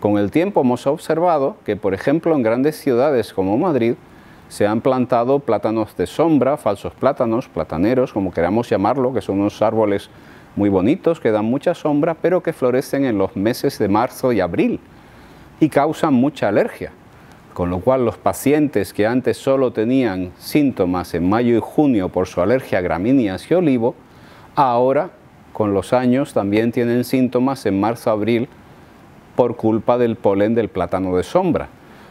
Con el tiempo hemos observado que, por ejemplo, en grandes ciudades como Madrid, se han plantado plátanos de sombra, falsos plátanos, plataneros, como queramos llamarlo, que son unos árboles muy bonitos, que dan mucha sombra, pero que florecen en los meses de marzo y abril y causan mucha alergia. Con lo cual los pacientes que antes solo tenían síntomas en mayo y junio por su alergia a gramíneas y olivo, ahora con los años también tienen síntomas en marzo, abril por culpa del polen del plátano de sombra.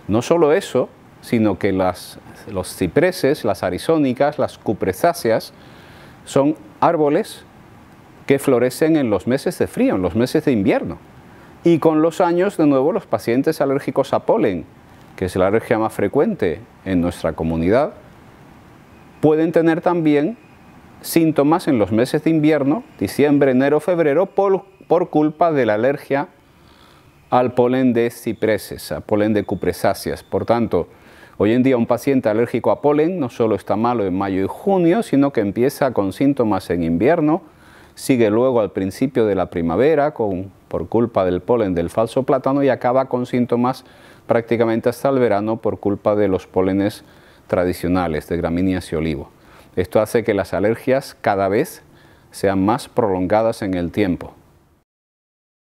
No solo eso, sino que las, los cipreses, las arisónicas, las cupresáceas, son árboles que florecen en los meses de frío, en los meses de invierno. Y con los años, de nuevo, los pacientes alérgicos a polen, que es la alergia más frecuente en nuestra comunidad, pueden tener también síntomas en los meses de invierno, diciembre, enero, febrero, por culpa de la alergia al polen de cipreses, al polen de cupresáceas. Por tanto, hoy en día un paciente alérgico a polen no solo está malo en mayo y junio, sino que empieza con síntomas en invierno, sigue luego al principio de la primavera por culpa del polen del falso plátano y acaba con síntomas prácticamente hasta el verano por culpa de los polenes tradicionales de gramíneas y olivo. Esto hace que las alergias cada vez sean más prolongadas en el tiempo.